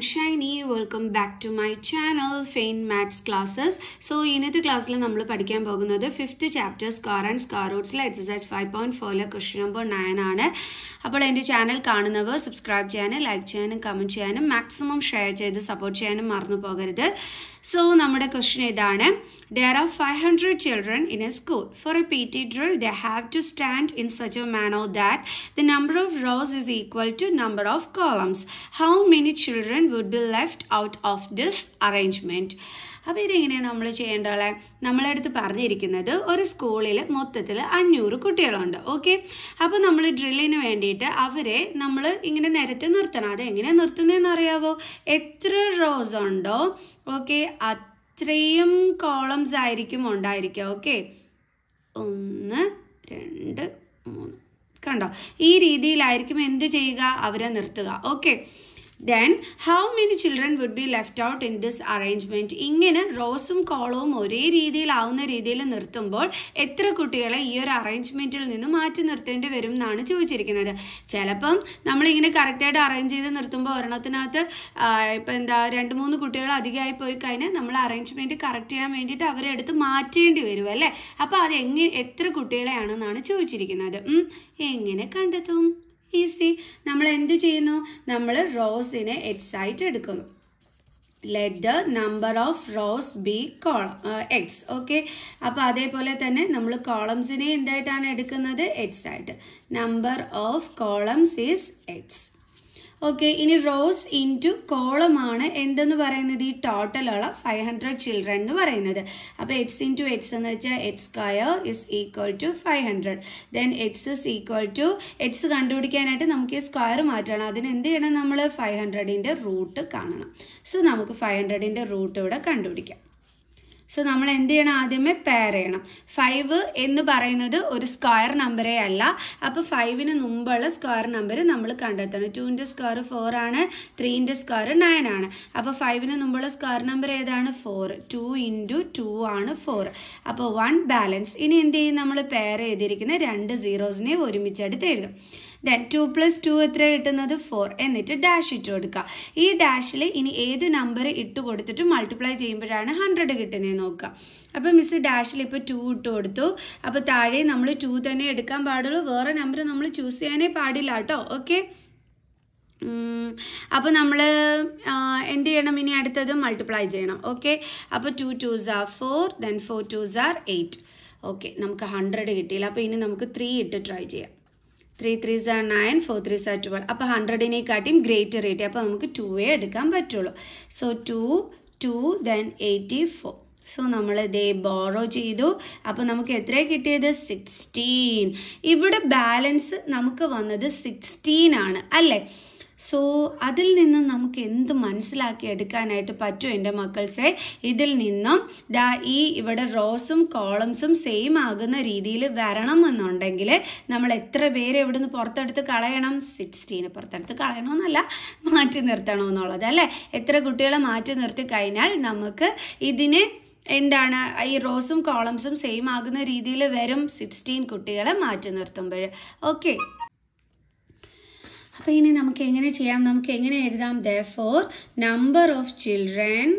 shiny welcome back to my channel fine maths classes so ഇന്നത്തെ ക്ലാസ്സിൽ നമ്മൾ പഠിക്കാൻ പോകുന്നത് ഫിഫ്ത്ത് ചാപ്റ്റർ സ്കാർ ആൻഡ് റോഡ്സിലെ എക്സസൈസ് ഫൈവ് പോയിന്റ് ഫോറിലെ ക്വസ്റ്റ്യൻ നമ്പർ നയൻ ആണ് അപ്പോൾ എൻ്റെ ചാനൽ കാണുന്നവർ സബ്സ്ക്രൈബ് ചെയ്യാനും ലൈക്ക് ചെയ്യാനും കമൻറ്റ് ചെയ്യാനും മാക്സിമം ഷെയർ ചെയ്ത് സപ്പോർട്ട് ചെയ്യാനും മറന്നു പോകരുത് സോ നമ്മുടെ ക്വസ്റ്റ്യൻ ഇതാണ് there are five hundred children in a school for a P T drill they have to stand in such a of that the number of rows is equal to number of columns how many children would be left left out of this arrangement അപ്പോൾ ഇതെങ്ങനെയാണ് നമ്മൾ ചെയ്യേണ്ടത് നമ്മളെ അടുത്ത് പറഞ്ഞിരിക്കുന്നത് ഒരു സ്കൂളിൽ മൊത്തത്തിൽ അഞ്ഞൂറ് കുട്ടികളുണ്ട് ഓക്കെ അപ്പോൾ നമ്മൾ ഡ്രില്ലിന് വേണ്ടിയിട്ട് അവരെ നമ്മൾ ഇങ്ങനെ നിരത്തി നിർത്തണം അത് നിർത്തുന്നതെന്ന് അറിയാവോ എത്ര റോസ് ഉണ്ടോ ഓക്കെ അത്രയും കോളംസ് ആയിരിക്കും ഉണ്ടായിരിക്കുക ഓക്കെ ഒന്ന് രണ്ട് മൂന്ന് കണ്ടോ ഈ രീതിയിലായിരിക്കും എന്ത് ചെയ്യുക അവരെ നിർത്തുക okay then how many children would be left out in this arrangement ഇങ്ങനെ റോസും കോളവും ഒരേ രീതിയിലാവുന്ന രീതിയിൽ നിർത്തുമ്പോൾ എത്ര കുട്ടികളെ ഈ ഒരു അറേഞ്ച്മെൻറ്റിൽ നിന്ന് മാറ്റി നിർത്തേണ്ടി വരും എന്നാണ് ചോദിച്ചിരിക്കുന്നത് ചിലപ്പം നമ്മളിങ്ങനെ കറക്റ്റായിട്ട് അറേഞ്ച് ചെയ്ത് നിർത്തുമ്പോൾ ഒരെണ്ണത്തിനകത്ത് ഇപ്പം എന്താ രണ്ട് മൂന്ന് കുട്ടികൾ അധികമായി പോയി കഴിഞ്ഞാൽ നമ്മൾ അറേഞ്ച്മെൻറ്റ് കറക്റ്റ് ചെയ്യാൻ വേണ്ടിയിട്ട് അവരെ എടുത്ത് മാറ്റേണ്ടി വരും അല്ലേ അപ്പോൾ അത് എങ്ങനെ എത്ര കുട്ടികളെയാണെന്നാണ് ചോദിച്ചിരിക്കുന്നത് എങ്ങനെ കണ്ടെത്തും ഈസി നമ്മൾ എന്ത് ചെയ്യുന്നു നമ്മൾ റോസിനെ എക്സ് ആയിട്ട് എടുക്കുന്നു let the number of rows be column x okay അപ്പോൾ അതേപോലെ തന്നെ നമ്മൾ കോളംസിനെ എന്തായിട്ടാണ് എടുക്കുന്നത് എക്സ് ആയിട്ട് number of columns is x okay ഇനി റോസ് ഇൻറ്റു കോളമാണ് എന്തെന്ന് പറയുന്നത് ഈ ടോട്ടലുള്ള ഫൈവ് ഹൺഡ്രഡ് ചിൽഡ്രൻ എന്ന് പറയുന്നത് അപ്പോൾ എറ്റ്സ് ഇൻറ്റു എറ്റ്സ് എന്ന് വെച്ചാൽ x square is equal to five hundred then x is equal to x കണ്ടുപിടിക്കാനായിട്ട് നമുക്ക് ഈ സ്ക്വയർ മാറ്റണം അതിന് എന്ത് ചെയ്യണം നമ്മൾ ഫൈവ് ഹൺഡ്രഡിൻ്റെ റൂട്ട് കാണണം സോ നമുക്ക് ഫൈവ് ഹൺഡ്രഡിൻ്റെ റൂട്ട് ഇവിടെ കണ്ടുപിടിക്കാം സോ നമ്മൾ എന്ത് ചെയ്യണം ആദ്യമേ പെയർ ചെയ്യണം ഫൈവ് എന്ന് പറയുന്നത് ഒരു സ്ക്വയർ നമ്പറേ അല്ല അപ്പോൾ ഫൈവിന് മുമ്പുള്ള സ്ക്വയർ നമ്പർ നമ്മൾ കണ്ടെത്തണം ടുവിൻ്റെ സ്ക്വയർ ഫോർ ആണ് ത്രീൻ്റെ സ്ക്വയർ നയൻ ആണ് അപ്പോൾ ഫൈവിന് മുമ്പുള്ള സ്ക്വയർ നമ്പർ ഏതാണ് ഫോർ ടു ഇൻറ്റു ടു ആണ് ഫോർ അപ്പോൾ വൺ ബാലൻസ് ഇനി എന്ത് ചെയ്യും നമ്മൾ പെയർ ചെയ്തിരിക്കുന്ന രണ്ട് സീറോസിനെ ഒരുമിച്ചെടുത്ത് എഴുതും ദെൻ ടു പ്ലസ് ടു എത്ര കിട്ടുന്നത് ഫോർ എന്നിട്ട് ഡാഷ് ഇട്ട് കൊടുക്കുക ഈ ഡാഷിൽ ഇനി ഏത് നമ്പർ ഇട്ട് കൊടുത്തിട്ട് മൾട്ടിപ്ലൈ ചെയ്യുമ്പോഴാണ് ഹൺഡ്രഡ് കിട്ടുന്നത് നോക്കുക അപ്പോൾ മിസ് ഡാഷിൽ ഇപ്പോൾ ടു ഇട്ട് കൊടുത്തു അപ്പോൾ താഴെ നമ്മൾ ടു തന്നെ എടുക്കാൻ പാടുള്ളൂ വേറെ നമ്പർ നമ്മൾ ചൂസ് ചെയ്യാനേ പാടില്ല കേട്ടോ ഓക്കെ അപ്പോൾ നമ്മൾ എന്ത് ചെയ്യണം ഇനി അടുത്തത് മൾട്ടിപ്ലൈ ചെയ്യണം ഓക്കെ അപ്പോൾ two twos are four then four twos are eight okay നമുക്ക് ഹൺഡ്രഡ് കിട്ടിയില്ല അപ്പോൾ ഇനി നമുക്ക് ത്രീ ഇട്ട് ട്രൈ ചെയ്യാം three threes are nine four threes are twelve അപ്പോൾ കാട്ടിയും ഗ്രേറ്റർ റേറ്റ് അപ്പോൾ നമുക്ക് ടുവേ എടുക്കാൻ പറ്റുള്ളൂ so two two then eighty four so നമ്മൾ ഇതേ ബോറോ ചെയ്തു അപ്പോൾ നമുക്ക് എത്ര കിട്ടിയത് സിക്സ്റ്റീൻ ഇവിടെ ബാലൻസ് നമുക്ക് വന്നത് സിക്സ്റ്റീൻ ആണ് അല്ലേ സോ അതിൽ നിന്ന് നമുക്ക് എന്ത് മനസ്സിലാക്കി എടുക്കാനായിട്ട് പറ്റും എൻ്റെ മക്കൾസെ ഇതിൽ നിന്നും ദാ ഈ ഇവിടെ റോസും കോളംസും സെയിം ആകുന്ന രീതിയിൽ വരണം എന്നുണ്ടെങ്കിൽ നമ്മൾ എത്ര പേര് നിന്ന് പുറത്തെടുത്ത് കളയണം സിക്സ്റ്റീന് പുറത്തെടുത്ത് കളയണമെന്നല്ല മാറ്റി നിർത്തണമെന്നുള്ളത് അല്ലേ എത്ര കുട്ടികളെ മാറ്റി നിർത്തി കഴിഞ്ഞാൽ നമുക്ക് ഇതിനെ എന്താണ് ഈ റോസും കോളംസും സെയിം ആകുന്ന രീതിയിൽ വരും സിക്സ്റ്റീൻ കുട്ടികളെ മാറ്റി നിർത്തുമ്പോൾ ഓക്കെ അപ്പം ഇനി നമുക്ക് എങ്ങനെ ചെയ്യാം നമുക്ക് എങ്ങനെ എഴുതാം the four number of children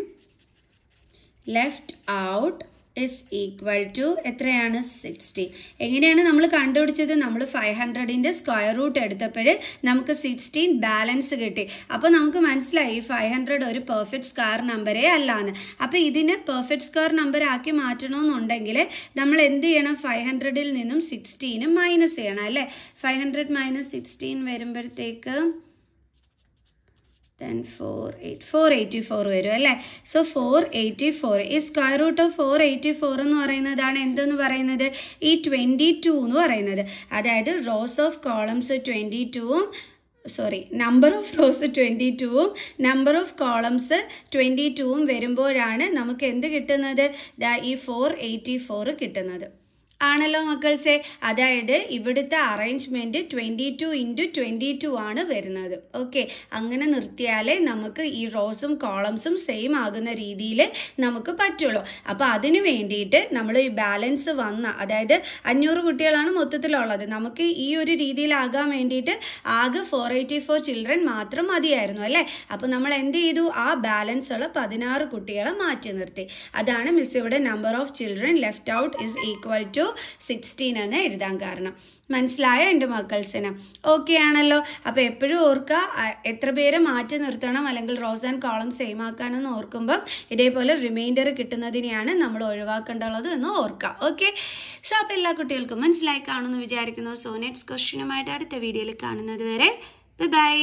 left out is equal to എത്രയാണ് സിക്സ്റ്റി എങ്ങനെയാണ് നമ്മൾ കണ്ടുപിടിച്ചത് നമ്മൾ ഫൈവ് ഹൺഡ്രഡിൻ്റെ സ്ക്വയർ റൂട്ട് എടുത്തപ്പോൾ നമുക്ക് സിക്സ്റ്റീൻ ബാലൻസ് കിട്ടി അപ്പോൾ നമുക്ക് മനസ്സിലായി ഫൈവ് ഹൺഡ്രഡ് ഒരു പെർഫെക്റ്റ് സ്ക്വയർ നമ്പറേ അല്ലാന്ന് അപ്പോൾ ഇതിനെ പെർഫെക്റ്റ് സ്ക്വയർ നമ്പർ ആക്കി മാറ്റണമെന്നുണ്ടെങ്കിൽ നമ്മൾ എന്ത് ചെയ്യണം ഫൈവ് ഹൺഡ്രഡിൽ നിന്നും സിക്സ്റ്റീനും മൈനസ് ചെയ്യണം അല്ലേ ഫൈവ് ഹൺഡ്രഡ് മൈനസ് സിക്സ്റ്റീൻ വരുമ്പോഴത്തേക്ക് then four eight four eighty four വരും അല്ലേ സോ ഫോർ എയ്റ്റി ഫോർ ഈ square root of four eighty four എന്ന് പറയുന്നതാണ് എന്തെന്ന് പറയുന്നത് ഈ ട്വൻറ്റി ടു എന്ന് പറയുന്നത് അതായത് റോസ് ഓഫ് കോളംസ് ട്വൻറ്റി ടുവും sorry number of rows twenty ടുവും നമ്പർ ഓഫ് കോളംസ് ട്വൻറ്റി ടുവും വരുമ്പോഴാണ് നമുക്ക് എന്ത് കിട്ടുന്നത് ഈ ഫോർ എയ്റ്റി ഫോർ കിട്ടുന്നത് ആണല്ലോ മക്കൾസെ അതായത് ഇവിടുത്തെ arrangement twenty two into twenty two ആണ് വരുന്നത് ഓക്കെ അങ്ങനെ നിർത്തിയാലേ നമുക്ക് ഈ റോസും കോളംസും സെയിം ആകുന്ന രീതിയിൽ നമുക്ക് പറ്റുള്ളൂ അപ്പോൾ അതിന് വേണ്ടിയിട്ട് നമ്മൾ ഈ ബാലൻസ് വന്ന അതായത് അഞ്ഞൂറ് കുട്ടികളാണ് മൊത്തത്തിലുള്ളത് നമുക്ക് ഈ ഒരു രീതിയിലാകാൻ വേണ്ടിയിട്ട് ആകെ ഫോർ എയ്റ്റി ഫോർ ചിൽഡ്രൻ മാത്രം മതിയായിരുന്നു അല്ലേ അപ്പോൾ നമ്മൾ എന്ത് ചെയ്തു ആ ബാലൻസ് ഉള്ള പതിനാറ് കുട്ടികളെ മാറ്റി നിർത്തി അതാണ് മിസ് ഇവിടെ number of children left out is equal to sixteen എന്ന് എഴുതാൻ കാരണം മനസ്സിലായോ എൻ്റെ മക്കൾസിന് ഓക്കെ ആണല്ലോ അപ്പോൾ എപ്പോഴും ഓർക്കുക എത്ര പേരെ മാറ്റി നിർത്തണം അല്ലെങ്കിൽ റോസ് ആൻഡ് കോളം സെയിം ആക്കാനെന്ന് ഓർക്കുമ്പം ഇതേപോലെ റിമൈൻഡർ കിട്ടുന്നതിനെയാണ് നമ്മൾ ഒഴിവാക്കേണ്ടുള്ളത് എന്ന് ഓർക്കുക ഓക്കെ സോ അപ്പോൾ എല്ലാ കുട്ടികൾക്കും മനസ്സിലായി കാണുമെന്ന് വിചാരിക്കുന്നു സോ നെക്സ്റ്റ് ക്വസ്റ്റ്യനുമായിട്ട് അടുത്ത വീഡിയോയിൽ കാണുന്നത് വരെ ബൈ